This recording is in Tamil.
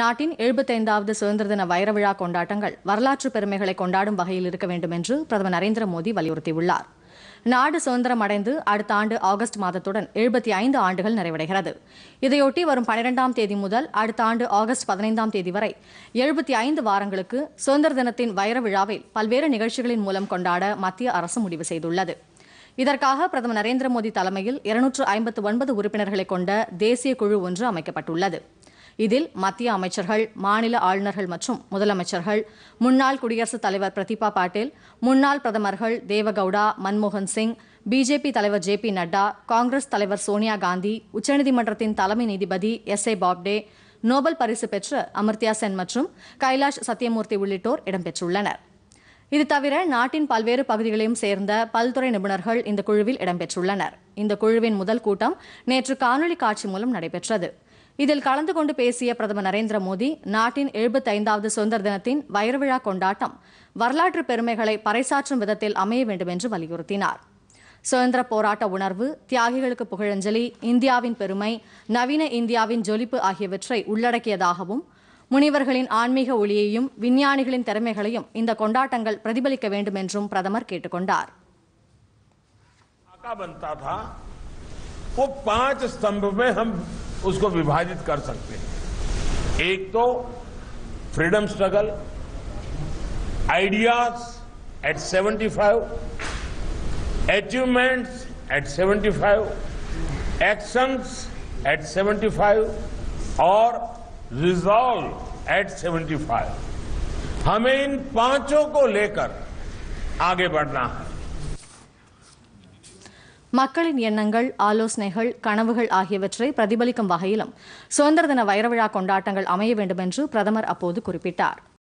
நாட்டின் எழுபத்தைந்தாவது சுதந்திர தின வைர விழா கொண்டாட்டங்கள் வரலாற்று பெருமைகளை கொண்டாடும் வகையில் இருக்க வேண்டும் என்று பிரதமர் நரேந்திர மோடி வலியுறுத்தியுள்ளார் நாடு சுதந்திரம் அடைந்து அடுத்த ஆண்டு ஆகஸ்ட் மாதத்துடன் எழுபத்தி ஐந்து ஆண்டுகள் நிறைவடைகிறது இதையொட்டி வரும் பனிரெண்டாம் தேதி முதல் அடுத்த ஆண்டு ஆகஸ்ட் பதினைந்தாம் தேதி வரை எழுபத்தி ஐந்து வாரங்களுக்கு சுதந்திர தினத்தின் வைர விழாவில் பல்வேறு நிகழ்ச்சிகளின் மூலம் கொண்டாட மத்திய அரசு முடிவு செய்துள்ளது இதற்காக பிரதமர் நரேந்திர மோடி தலைமையில் இருநூற்று ஐம்பத்து ஒன்பது உறுப்பினர்களை கொண்ட தேசிய குழு ஒன்று அமைக்கப்பட்டுள்ளது இதில் மத்திய அமைச்சர்கள் மாநில ஆளுநர்கள் மற்றும் முதலமைச்சர்கள் முன்னாள் குடியரசுத் தலைவர் பிரதீபா பாட்டீல் முன்னாள் பிரதமர்கள் தேவகவுடா மன்மோகன் சிங் பிஜேபி தலைவர் ஜே பி நட்டா காங்கிரஸ் தலைவர் சோனியா காந்தி உச்சநீதிமன்றத்தின் தலைமை நீதிபதி எஸ் ஏ பாப்டே நோபல் பரிசு பெற்ற அமர்த்தியா சென் மற்றும் கைலாஷ் சத்யமூர்த்தி உள்ளிட்டோர் இடம்பெற்றுள்ளனர் இது தவிர நாட்டின் பல்வேறு பகுதிகளையும் சேர்ந்த பல்துறை நிபுணர்கள் இந்த குழுவில் இடம்பெற்றுள்ளனர் இந்த குழுவின் முதல் கூட்டம் நேற்று காணொலி காட்சி மூலம் நடைபெற்றது இதில் கலந்து கொண்டு பேசிய பிரதமர் நரேந்திர மோடி நாட்டின் ஐந்தாவது சுதந்திர தினத்தின் வைரவிழா கொண்டாட்டம் வரலாற்று பெருமைகளை பறைசாற்றும் விதத்தில் அமைய வேண்டும் என்று வலியுறுத்தினார் சுதந்திர போராட்ட உணர்வு தியாகிகளுக்கு புகழஞ்சலி இந்தியாவின் பெருமை நவீன இந்தியாவின் ஜொலிப்பு ஆகியவற்றை உள்ளடக்கியதாகவும் முனிவர்களின் ஆன்மீக ஒளியையும் விஞ்ஞானிகளின் திறமைகளையும் இந்த கொண்டாட்டங்கள் பிரதிபலிக்க வேண்டும் என்றும் பிரதமர் கேட்டுக்கொண்டார் बनता था वो पांच स्तंभ में हम उसको विभाजित कर सकते हैं एक तो freedom struggle ideas at 75 achievements at 75 actions at 75 और रिजॉल्व एट 75 हमें इन पांचों को लेकर आगे बढ़ना है மக்களின் எண்ணங்கள் ஆலோசனைகள் கனவுகள் ஆகியவற்றை பிரதிபலிக்கும் வகையிலும் சுதந்திர தின வைரவிழா கொண்டாட்டங்கள் அமைய வேண்டும் என்று பிரதமர் அப்போது குறிப்பிட்டார்